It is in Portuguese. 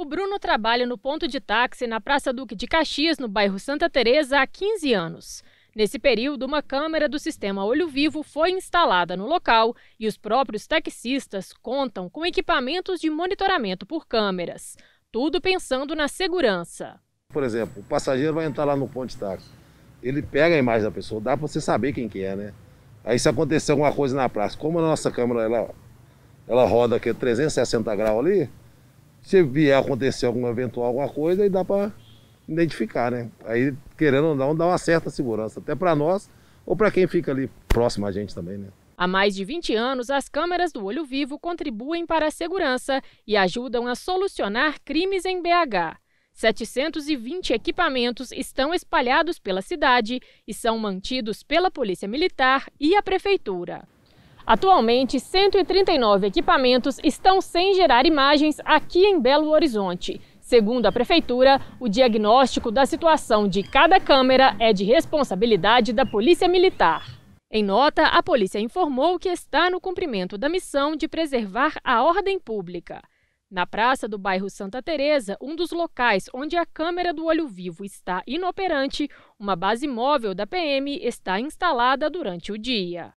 O Bruno trabalha no ponto de táxi na Praça Duque de Caxias, no bairro Santa Teresa, há 15 anos. Nesse período, uma câmera do sistema Olho Vivo foi instalada no local e os próprios taxistas contam com equipamentos de monitoramento por câmeras, tudo pensando na segurança. Por exemplo, o passageiro vai entrar lá no ponto de táxi, ele pega a imagem da pessoa, dá para você saber quem que é, né? Aí se acontecer alguma coisa na praça, como a nossa câmera ela, ela roda aqui 360 graus ali, se vier acontecer algum eventual alguma coisa, aí dá para identificar, né? Aí, querendo ou não, dá uma certa segurança, até para nós ou para quem fica ali próximo a gente também, né? Há mais de 20 anos, as câmeras do olho vivo contribuem para a segurança e ajudam a solucionar crimes em BH. 720 equipamentos estão espalhados pela cidade e são mantidos pela Polícia Militar e a Prefeitura. Atualmente, 139 equipamentos estão sem gerar imagens aqui em Belo Horizonte. Segundo a Prefeitura, o diagnóstico da situação de cada câmera é de responsabilidade da Polícia Militar. Em nota, a polícia informou que está no cumprimento da missão de preservar a ordem pública. Na praça do bairro Santa Teresa, um dos locais onde a câmera do olho vivo está inoperante, uma base móvel da PM está instalada durante o dia.